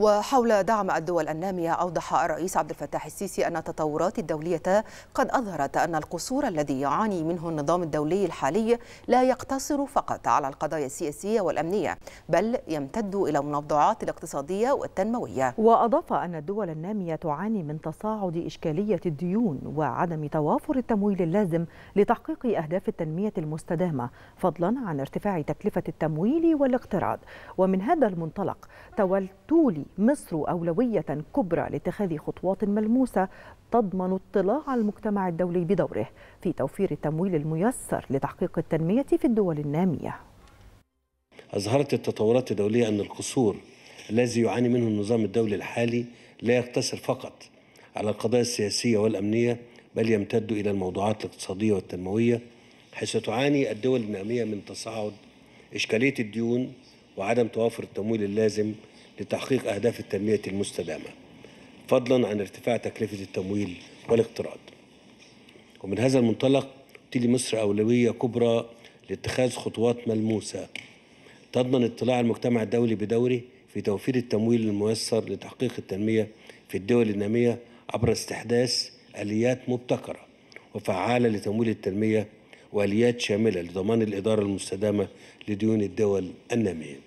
وحول دعم الدول النامية أوضح الرئيس عبد الفتاح السيسي أن التطورات الدولية قد أظهرت أن القصور الذي يعاني منه النظام الدولي الحالي لا يقتصر فقط على القضايا السياسية والأمنية بل يمتد إلى المنظعات الاقتصادية والتنموية وأضاف أن الدول النامية تعاني من تصاعد إشكالية الديون وعدم توافر التمويل اللازم لتحقيق أهداف التنمية المستدامة فضلا عن ارتفاع تكلفة التمويل والاقتراض ومن هذا المنطلق تولي مصر أولوية كبرى لاتخاذ خطوات ملموسة تضمن اطلاع المجتمع الدولي بدوره في توفير التمويل الميسر لتحقيق التنمية في الدول النامية أظهرت التطورات الدولية أن القصور الذي يعاني منه النظام الدولي الحالي لا يقتصر فقط على القضايا السياسية والأمنية بل يمتد إلى الموضوعات الاقتصادية والتنموية حيث تعاني الدول النامية من تصاعد إشكالية الديون وعدم توافر التمويل اللازم لتحقيق أهداف التنمية المستدامة فضلا عن ارتفاع تكلفة التمويل والاقتراض ومن هذا المنطلق تلي مصر أولوية كبرى لاتخاذ خطوات ملموسة تضمن اطلاع المجتمع الدولي بدوره في توفير التمويل الميسر لتحقيق التنمية في الدول النامية عبر استحداث آليات مبتكرة وفعالة لتمويل التنمية وآليات شاملة لضمان الإدارة المستدامة لديون الدول النامية